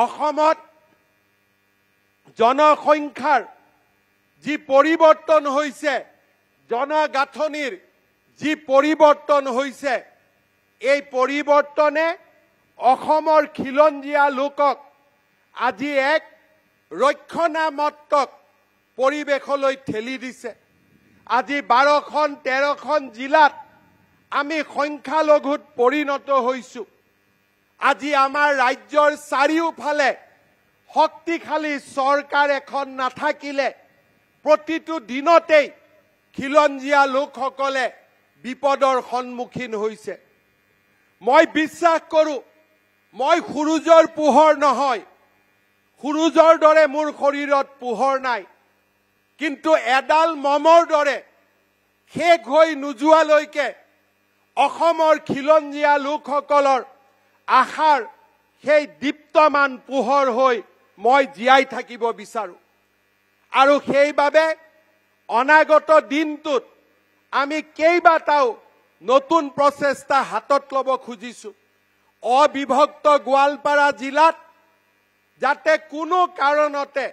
অসমত জনসংখ্যাৰ যি পৰিৱৰ্তন হৈছে জনগাঁথনিৰ যি পৰিৱৰ্তন হৈছে এই পৰিৱৰ্তনে অসমৰ খিলঞ্জীয়া লোকক আজি এক ৰক্ষণামত্তক পৰিৱেশলৈ ঠেলি দিছে আজি বাৰখন তেৰখন জিলাত আমি সংখ্যালঘুত পৰিণত হৈছোঁ আজি আমাৰ ৰাজ্যৰ চাৰিওফালে শক্তিশালী চৰকাৰ এখন নাথাকিলে প্ৰতিটো দিনতেই খিলঞ্জীয়া লোকসকলে বিপদৰ সন্মুখীন হৈছে মই বিশ্বাস কৰোঁ মই সূৰুজৰ পোহৰ নহয় সূৰুজৰ দৰে মোৰ শৰীৰত পোহৰ নাই কিন্তু এডাল মমৰ দৰে শেষ হৈ নোযোৱালৈকে অসমৰ খিলঞ্জীয়া লোকসকলৰ আশাৰ সেই দীপ্তমান পোহৰ হৈ মই জীয়াই থাকিব বিচাৰোঁ আৰু সেইবাবে অনাগত দিনটোত আমি কেইবাটাও নতুন প্ৰচেষ্টা হাতত ল'ব খুজিছোঁ অবিভক্ত গোৱালপাৰা জিলাত যাতে কোনো কাৰণতে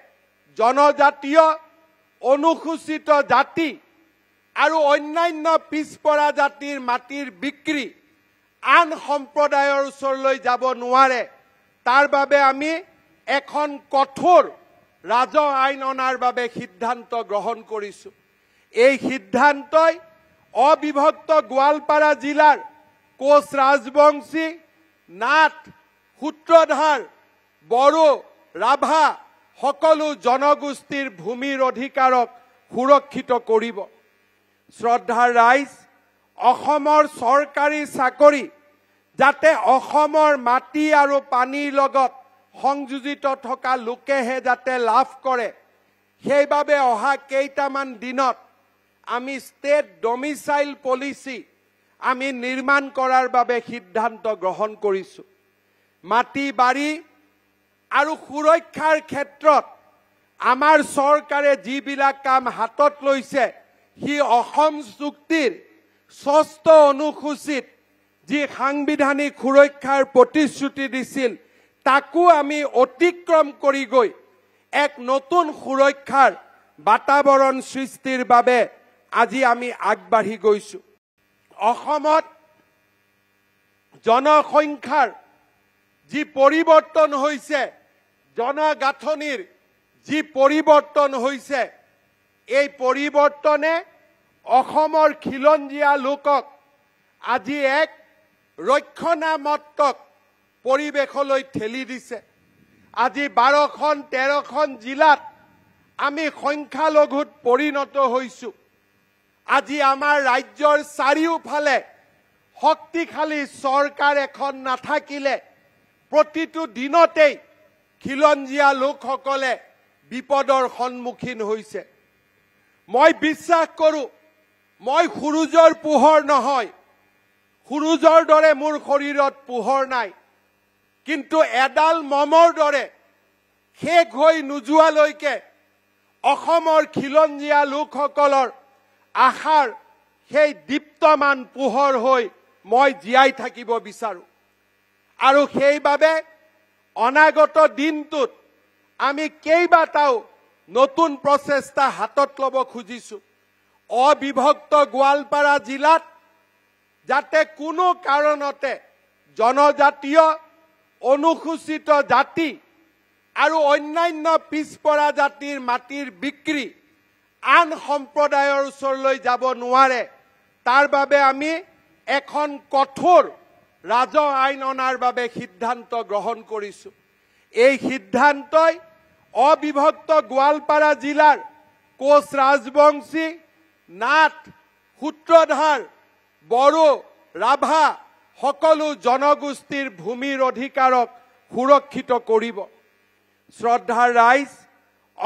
জনজাতীয় অনুসূচিত জাতি আৰু অন্যান্য পিছপৰা জাতিৰ মাটিৰ বিক্ৰী আন সম্প্ৰদায়ৰ ওচৰলৈ যাব নোৱাৰে তাৰ বাবে আমি এখন কঠোৰ ৰাজহ আইন অনাৰ বাবে সিদ্ধান্ত গ্ৰহণ কৰিছোঁ এই সিদ্ধান্তই অবিভক্ত গোৱালপাৰা জিলাৰ কোচ ৰাজবংশী নাথ সূত্ৰধাৰ বড়ো ৰাভা সকলো জনগোষ্ঠীৰ ভূমিৰ অধিকাৰক সুৰক্ষিত কৰিব শ্ৰদ্ধাৰ ৰাইজ অসমৰ চৰকাৰী চাকৰি যাতে অসমৰ মাটি আৰু পানীৰ লগত সংযোজিত থকা লোকেহে যাতে লাভ কৰে সেইবাবে অহা কেইটামান দিনত আমি ষ্টেট ডমিচাইল পলিচি আমি নিৰ্মাণ কৰাৰ বাবে সিদ্ধান্ত গ্ৰহণ কৰিছোঁ মাটি বাৰী আৰু সুৰক্ষাৰ ক্ষেত্ৰত আমাৰ চৰকাৰে যিবিলাক কাম হাতত লৈছে সি অসম চুক্তিৰ ষষ্ঠ অনুসূচীত যি সাংবিধানিক সুৰক্ষাৰ প্ৰতিশ্ৰুতি দিছিল তাকো আমি অতিক্ৰম কৰি গৈ এক নতুন সুৰক্ষাৰ বাতাবৰণ সৃষ্টিৰ বাবে আজি আমি আগবাঢ়ি গৈছোঁ অসমত জনসংখ্যাৰ যি পৰিৱৰ্তন হৈছে জনগাঁথনিৰ যি পৰিৱৰ্তন হৈছে এই পৰিৱৰ্তনে অসমৰ খিলঞ্জীয়া লোকক আজি এক ৰক্ষণামত্তক পৰিৱেশলৈ ঠেলি দিছে আজি বাৰখন তেৰখন জিলাত আমি সংখ্যালঘুত পৰিণত হৈছোঁ আজি আমাৰ ৰাজ্যৰ চাৰিওফালে শক্তিশালী চৰকাৰ এখন নাথাকিলে প্ৰতিটো দিনতেই খিলঞ্জীয়া লোকসকলে বিপদৰ সন্মুখীন হৈছে মই বিশ্বাস কৰোঁ মই সূৰ্যৰ পোহৰ নহয় সূৰ্যৰ দৰে মোৰ শৰীৰত পোহৰ নাই কিন্তু এডাল মমৰ দৰে শেষ হৈ নোযোৱালৈকে অসমৰ খিলঞ্জীয়া লোকসকলৰ আশাৰ সেই দীপ্তমান পোহৰ হৈ মই জীয়াই থাকিব বিচাৰোঁ আৰু সেইবাবে অনাগত দিনটোত আমি কেইবাটাও নতুন প্ৰচেষ্টা হাতত ল'ব খুজিছোঁ অবিভক্ত গোৱালপাৰা জিলাত যাতে কোনো কাৰণতে জনজাতীয় অনুসূচিত জাতি আৰু অন্যান্য পিছপৰা জাতিৰ মাটিৰ বিক্ৰী আন সম্প্ৰদায়ৰ ওচৰলৈ যাব নোৱাৰে তাৰ বাবে আমি এখন কঠোৰ ৰাজ আইন অনাৰ বাবে সিদ্ধান্ত গ্ৰহণ কৰিছোঁ এই সিদ্ধান্তই অবিভক্ত গোৱালপাৰা জিলাৰ কোচ ৰাজবংশী নাট সূত্ৰধাৰ বড়ো ৰাভা সকলো জনগোষ্ঠীৰ ভূমিৰ অধিকাৰক সুৰক্ষিত কৰিব শ্ৰদ্ধাৰ ৰাইজ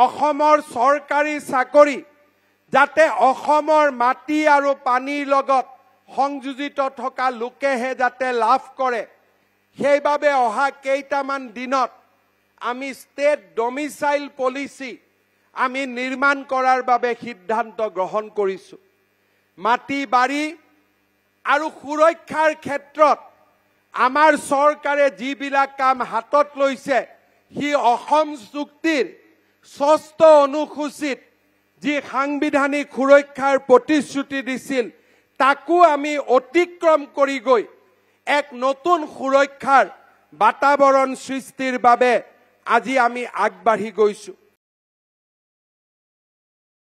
অসমৰ চৰকাৰী চাকৰি যাতে অসমৰ মাটি আৰু পানীৰ লগত সংযোজিত থকা লোকেহে যাতে লাভ কৰে সেইবাবে অহা কেইটামান দিনত আমি ষ্টেট ডমিচাইল পলিচি আমি নিৰ্মাণ কৰাৰ বাবে সিদ্ধান্ত গ্ৰহণ কৰিছোঁ মাটি বাৰী আৰু সুৰক্ষাৰ ক্ষেত্ৰত আমাৰ চৰকাৰে যিবিলাক কাম হাতত লৈছে সি অসম চুক্তিৰ ষষ্ঠ অনুসূচীত যি সাংবিধানিক সুৰক্ষাৰ প্ৰতিশ্ৰুতি দিছিল তাকো আমি অতিক্ৰম কৰি গৈ এক নতুন সুৰক্ষাৰ বাতাবৰণ সৃষ্টিৰ বাবে আজি আমি আগবাঢ়ি গৈছোঁ